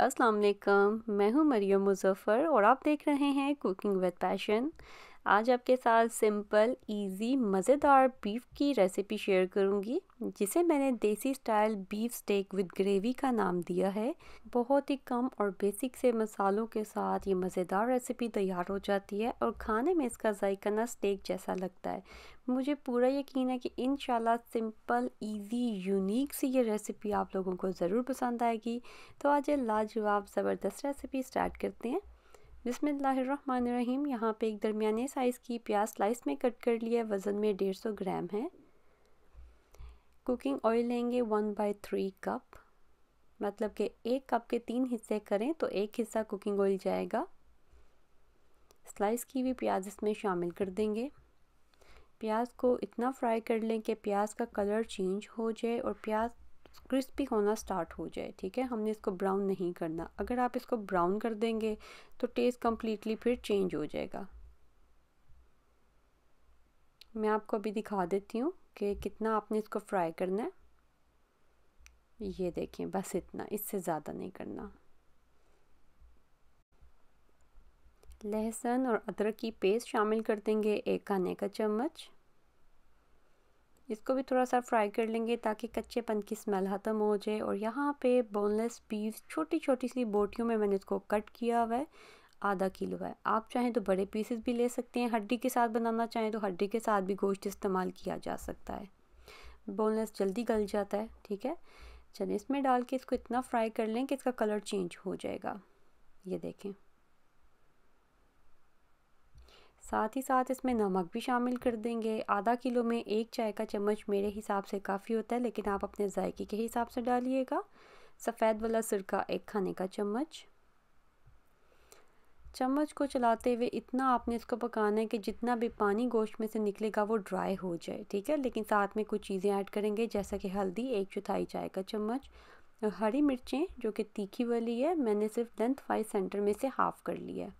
अस्सलाम मैं हूँ मरियम मुजफ़र और आप देख रहे हैं कुकिंग विद पैशन आज आपके साथ सिंपल इजी मज़ेदार बीफ की रेसिपी शेयर करूंगी जिसे मैंने desi style beef steak with gravy का नाम दिया है बहुत ही कम और बेसिक से मसालों के साथ ये मज़ेदार रेसिपी तैयार हो जाती है और खाने में इसका जायका ना स्टेक जैसा लगता है मुझे पूरा यकीन है कि इन सिंपल इजी यूनिक सी ये रेसिपी आप लोगों को ज़रूर पसंद आएगी तो आज ये लाजवाब ज़बरदस्त रेसिपी स्टार्ट करते हैं बिसमीम यहाँ पे एक दरमिया साइज़ की प्याज स्लाइस में कट कर लिया वज़न में डेढ़ सौ ग्राम है कुकिंग ऑयल लेंगे वन बाई थ्री कप मतलब कि एक कप के तीन हिस्से करें तो एक हिस्सा कुकिंग ऑयल जाएगा स्लाइस की हुई प्याज इसमें शामिल कर देंगे प्याज को इतना फ्राई कर लें कि प्याज का कलर चेंज हो जाए और प्याज क्रिस्पी होना स्टार्ट हो जाए ठीक है हमने इसको ब्राउन नहीं करना अगर आप इसको ब्राउन कर देंगे तो टेस्ट कम्प्लीटली फिर चेंज हो जाएगा मैं आपको अभी दिखा देती हूँ कि कितना आपने इसको फ्राई करना है ये देखें बस इतना इससे ज़्यादा नहीं करना लहसुन और अदरक की पेस्ट शामिल कर देंगे एक खाने का चम्मच इसको भी थोड़ा सा फ्राई कर लेंगे ताकि कच्चेपन की स्मेल ख़त्म हो जाए और यहाँ पे बोनलेस पीस छोटी छोटी सी बोटियों में मैंने इसको कट किया हुआ है आधा किलो है आप चाहें तो बड़े पीसेस भी ले सकते हैं हड्डी के साथ बनाना चाहें तो हड्डी के साथ भी गोश्त इस्तेमाल किया जा सकता है बोनलेस जल्दी गल जाता है ठीक है चलिए इसमें डाल के इसको इतना फ्राई कर लें कि इसका कलर चेंज हो जाएगा ये देखें साथ ही साथ इसमें नमक भी शामिल कर देंगे आधा किलो में एक चाय का चम्मच मेरे हिसाब से काफ़ी होता है लेकिन आप अपने जायके के हिसाब से डालिएगा सफ़ेद वाला सिरका एक खाने का चम्मच चम्मच को चलाते हुए इतना आपने इसको पकाना है कि जितना भी पानी गोश्त में से निकलेगा वो ड्राई हो जाए ठीक है लेकिन साथ में कुछ चीज़ें ऐड करेंगे जैसा कि हल्दी एक चौथाई चाय का चम्मच और हरी मिर्चें जो कि तीखी वाली है मैंने सिर्फ लेंथ वाइज सेंटर में से हाफ़ कर लिया है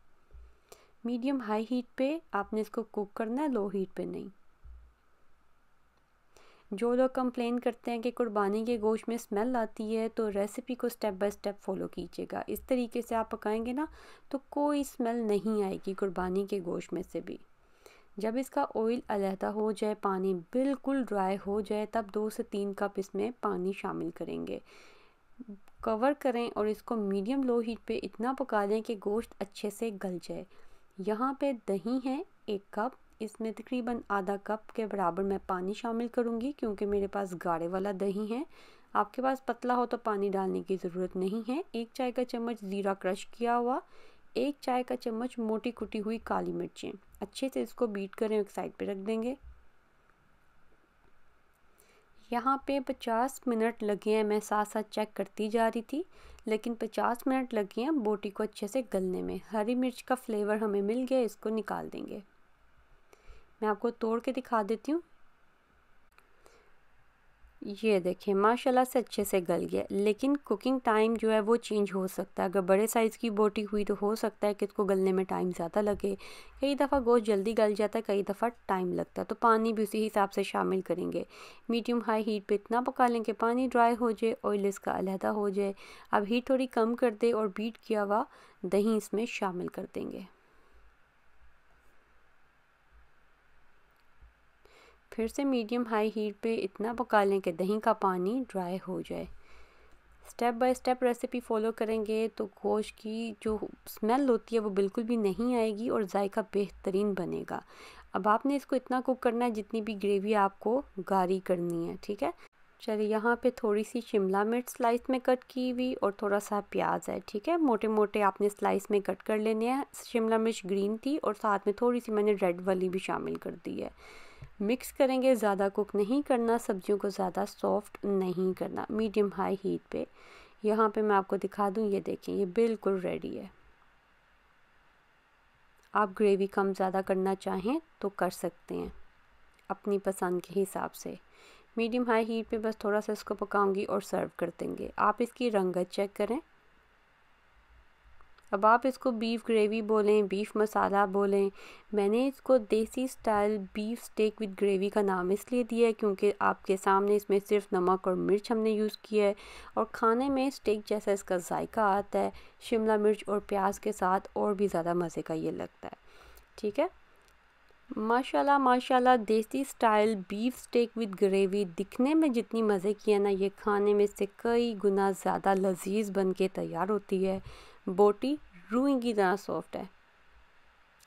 मीडियम हाई हीट पे आपने इसको कुक करना है लो हीट पे नहीं जो लोग कंप्लेन करते हैं कि कुर्बानी के गोश्त में स्मेल आती है तो रेसिपी को स्टेप बाय स्टेप फॉलो कीजिएगा इस तरीके से आप पकाएंगे ना तो कोई स्मेल नहीं आएगी कुर्बानी के गोश्त में से भी जब इसका ऑयल अलहदा हो जाए पानी बिल्कुल ड्राई हो जाए तब दो से तीन कप इसमें पानी शामिल करेंगे कवर करें और इसको मीडियम लो हीट पे इतना पका लें कि गोश्त अच्छे से गल जाए यहाँ पे दही है एक कप इसमें तकरीबन आधा कप के बराबर मैं पानी शामिल करूँगी क्योंकि मेरे पास गाढ़े वाला दही है आपके पास पतला हो तो पानी डालने की ज़रूरत नहीं है एक चाय का चम्मच ज़ीरा क्रश किया हुआ एक चाय का चम्मच मोटी कुटी हुई काली मिर्चें अच्छे से इसको बीट करें एक साइड पर रख देंगे यहाँ पे पचास मिनट लगे हैं मैं साथ साथ चेक करती जा रही थी लेकिन पचास मिनट लगे हैं बोटी को अच्छे से गलने में हरी मिर्च का फ्लेवर हमें मिल गया इसको निकाल देंगे मैं आपको तोड़ के दिखा देती हूँ ये देखिए माशाल्लाह से अच्छे से गल गया लेकिन कुकिंग टाइम जो है वो चेंज हो सकता है अगर बड़े साइज़ की बोटी हुई तो हो सकता है कि इसको गलने में टाइम ज़्यादा लगे कई दफ़ा गोश्त जल्दी गल जाता है कई दफ़ा टाइम लगता है तो पानी भी उसी हिसाब से शामिल करेंगे मीडियम हाई हीट पे इतना पका लें कि पानी ड्राई हो जाए ऑयल इसका अलहदा हो जाए अब हीट थोड़ी कम कर दे और बीट किया हुआ दही इसमें शामिल कर देंगे फिर से मीडियम हाई हीट पे इतना पका लें कि दही का पानी ड्राई हो जाए step by step recipe follow करेंगे तो गोश्त की जो स्मेल होती है वो बिल्कुल भी नहीं आएगी और जायका बेहतरीन बनेगा अब आपने इसको इतना कुक करना है जितनी भी ग्रेवी आपको गारी करनी है ठीक है चलिए यहाँ पे थोड़ी सी शिमला मिर्च स्लाइस में कट की हुई और थोड़ा सा प्याज है ठीक है मोटे मोटे आपने स्लाइस में कट कर लेने हैं शिमला मिर्च ग्रीन थी और साथ में थोड़ी सी मैंने रेड वाली भी शामिल कर दी है मिक्स करेंगे ज़्यादा कुक नहीं करना सब्जियों को ज़्यादा सॉफ्ट नहीं करना मीडियम हाई हीट पे यहाँ पे मैं आपको दिखा दूँ ये देखें ये बिल्कुल रेडी है आप ग्रेवी कम ज़्यादा करना चाहें तो कर सकते हैं अपनी पसंद के हिसाब से मीडियम हाई हीट पे बस थोड़ा सा इसको पकाऊंगी और सर्व कर देंगे आप इसकी रंगत चेक करें अब आप इसको बीफ ग्रेवी बोलें बीफ मसाला बोलें मैंने इसको desi style beef steak with gravy का नाम इसलिए दिया है क्योंकि आपके सामने इसमें सिर्फ नमक और मिर्च हमने यूज़ किया है और खाने में स्टेक जैसा इसका जायका आता है शिमला मिर्च और प्याज के साथ और भी ज़्यादा मज़े का ये लगता है ठीक है माशाल्लाह माशाल्लाह desi style beef steak with gravy दिखने में जितनी मज़े की है ना ये खाने में से कई गुना ज़्यादा लजीज बन के तैयार होती है बोटी रूई की तरह सॉफ्ट है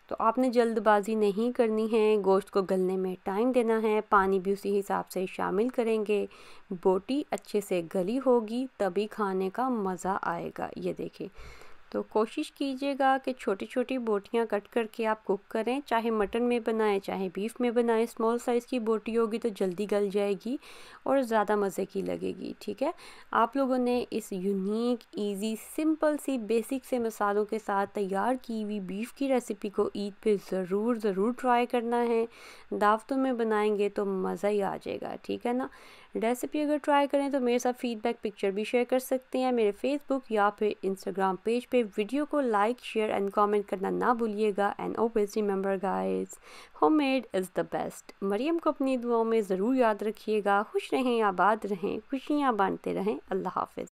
तो आपने जल्दबाजी नहीं करनी है गोश्त को गलने में टाइम देना है पानी भी उसी हिसाब से शामिल करेंगे बोटी अच्छे से गली होगी तभी खाने का मज़ा आएगा ये देखें तो कोशिश कीजिएगा कि छोटी छोटी बोटियाँ कट करके आप कुक करें चाहे मटन में बनाएं चाहे बीफ में बनाएं स्मॉल साइज़ की बोटी होगी तो जल्दी गल जाएगी और ज़्यादा मज़े की लगेगी ठीक है आप लोगों ने इस यूनिक इजी सिंपल सी बेसिक से मसालों के साथ तैयार की हुई बीफ की रेसिपी को ईद पे ज़रूर ज़रूर ट्राई करना है दावतों में बनाएंगे तो मज़ा ही आ जाएगा ठीक है ना रेसिपी अगर ट्राई करें तो मेरे साथ फीडबैक पिक्चर भी शेयर कर सकते हैं मेरे फेसबुक या फिर इंस्टाग्राम पेज पे वीडियो को लाइक शेयर एंड कमेंट करना ना भूलिएगा and always remember guys homemade is the best Mariam को अपनी दुआओं में ज़रूर याद रखिएगा खुश रहें आबाद रहें खुशियाँ बांटते रहें अल्लाह हाफिज़